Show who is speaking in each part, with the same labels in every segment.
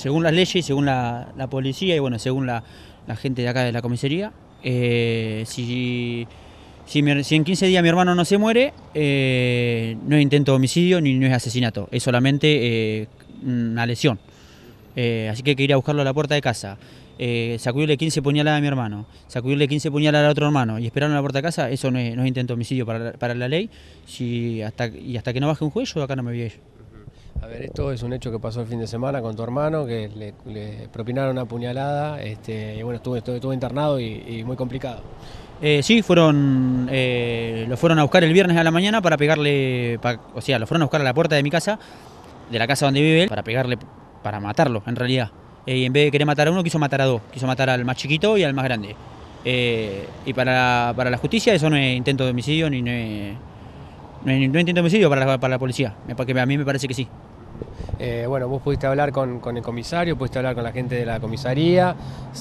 Speaker 1: según las leyes, según la, policía y bueno, según la, gente de acá de la comisaría. Eh, si, en 15 días mi hermano no se muere, eh, no es intento de homicidio ni no es asesinato, es solamente eh, una lesión. así que hay que ir a buscarlo a la puerta de casa. sacudirle 15 puñaladas a mi hermano, sacudirle 15 puñaladas a otro hermano y esperar en la puerta de casa, eso no es, intento de homicidio para, la ley. Si hasta, y hasta que no baje un juez, yo acá no me voy a ir.
Speaker 2: A ver, esto es un hecho que pasó el fin de semana con tu hermano, que le, propinaron una puñalada, este, y bueno, estuvo, internado y, muy complicado.
Speaker 1: Eh, sí, fueron, eh, lo fueron a buscar el viernes a la mañana para pegarle, o sea, lo fueron a buscar a la puerta de mi casa, de la casa donde vive él, para pegarle, para matarlo en realidad. Eh, y en vez de querer matar a uno, quiso matar a dos, quiso matar al más chiquito y al más grande. Eh, y para, la justicia eso no es intento de homicidio ni no es, intento de homicidio para la, policía, porque a mí me parece que sí.
Speaker 2: Eh, bueno, vos pudiste hablar con, el comisario,
Speaker 1: pudiste hablar con la gente de la comisaría,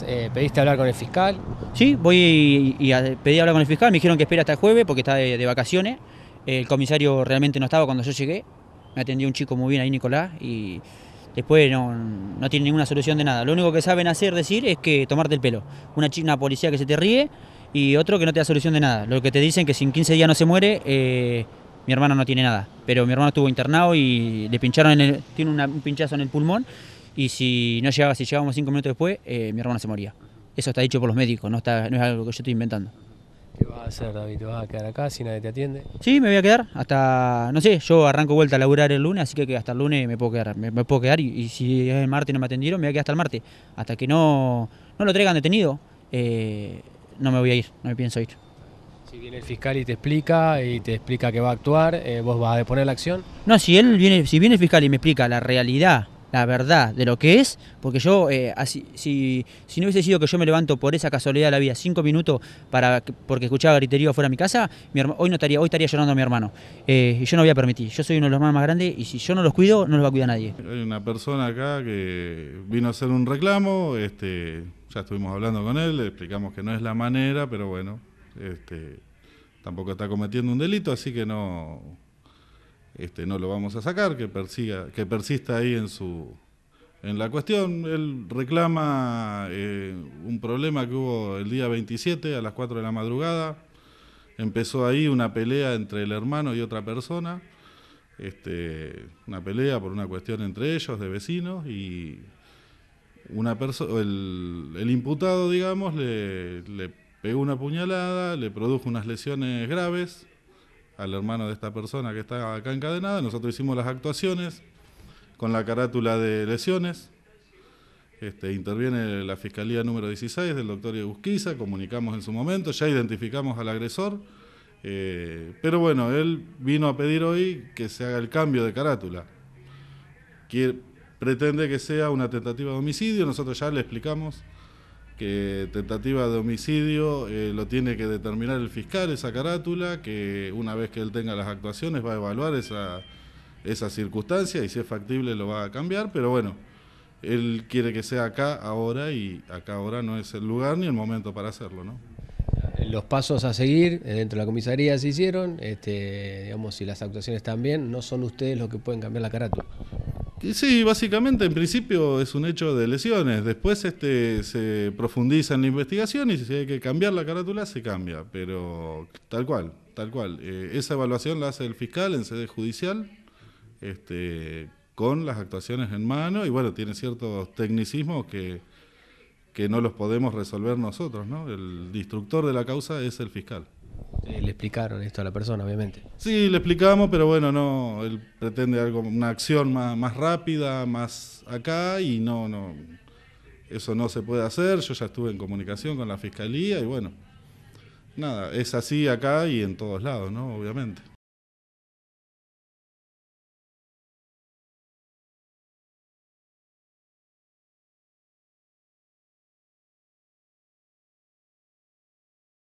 Speaker 1: eh, pediste hablar con el fiscal. Sí, voy y, pedí hablar con el fiscal, me dijeron que espera hasta el jueves porque está de, vacaciones. El comisario realmente no estaba cuando yo llegué, me atendió un chico muy bien ahí, Nicolás, y después no, tiene ninguna solución de nada. Lo único que saben hacer, decir, es que tomarte el pelo. Una, una policía que se te ríe y otro que no te da solución de nada. Lo que te dicen que si en 15 días no se muere... Eh, mi hermano no tiene nada, pero mi hermano estuvo internado y le pincharon, en el, tiene un pinchazo en el pulmón y si no llegaba, si llegábamos cinco minutos después, eh, mi hermano se moría. Eso está dicho por los médicos, no, está, es algo que yo estoy inventando.
Speaker 2: ¿Qué vas a hacer, David? ¿Te vas a quedar acá si nadie te atiende?
Speaker 1: Sí, me voy a quedar hasta, no sé, yo arranco vuelta a laburar el lunes, así que hasta el lunes me puedo quedar. Me, puedo quedar y, si es el martes no me atendieron, me voy a quedar hasta el martes. Hasta que no, lo traigan detenido, eh, no me voy a ir, no me pienso ir. Si viene el fiscal y te explica, y te explica que va a actuar, eh, vos vas a deponer la acción. No, si él viene, si viene el fiscal y me explica la realidad, la verdad de lo que es, porque yo, eh, así, si, si no hubiese sido que yo me levanto por esa casualidad de la vida cinco minutos para porque escuchaba griterío fuera de mi casa, mi hoy no estaría, hoy estaría llorando a mi hermano. Eh, y yo no voy a permitir, yo soy uno de los hermanos más grandes y si yo no los cuido, no los va a cuidar nadie.
Speaker 3: Hay una persona acá que vino a hacer un reclamo, este, ya estuvimos hablando con él, le explicamos que no es la manera, pero bueno, este, tampoco está cometiendo un delito, así que no, este, no lo vamos a sacar, que, persiga, que persista ahí en su en la cuestión. Él reclama eh, un problema que hubo el día 27 a las 4 de la madrugada. Empezó ahí una pelea entre el hermano y otra persona, este, una pelea por una cuestión entre ellos de vecinos y una el, el imputado, digamos, le, le pegó una puñalada, le produjo unas lesiones graves al hermano de esta persona que está acá encadenada. Nosotros hicimos las actuaciones con la carátula de lesiones. Este, interviene la Fiscalía número 16 del doctor Ibusquiza, comunicamos en su momento, ya identificamos al agresor, eh, pero bueno, él vino a pedir hoy que se haga el cambio de carátula. pretende que sea una tentativa de homicidio, nosotros ya le explicamos que tentativa de homicidio eh, lo tiene que determinar el fiscal, esa carátula, que una vez que él tenga las actuaciones va a evaluar esa, esa circunstancia y si es factible lo va a cambiar, pero bueno, él quiere que sea acá, ahora, y acá ahora no es el lugar ni el momento para hacerlo, ¿no?
Speaker 2: Los pasos a seguir dentro de la comisaría se hicieron, este, digamos, si las actuaciones están bien, no son ustedes los que pueden cambiar la carátula.
Speaker 3: Sí, básicamente en principio es un hecho de lesiones. Después este, se profundiza en la investigación y si hay que cambiar la carátula, se cambia. Pero tal cual, tal cual. Eh, esa evaluación la hace el fiscal en sede judicial este, con las actuaciones en mano y bueno, tiene ciertos tecnicismos que, que no los podemos resolver nosotros. ¿no? El destructor de la causa es el fiscal. Eh, le explicaron esto a la persona, obviamente. Sí, le explicamos, pero bueno, no, él pretende algo, una acción más, más rápida, más acá, y no, no, eso no se puede hacer. Yo ya estuve en comunicación con la fiscalía y bueno, nada, es así acá y en todos lados, ¿no? Obviamente.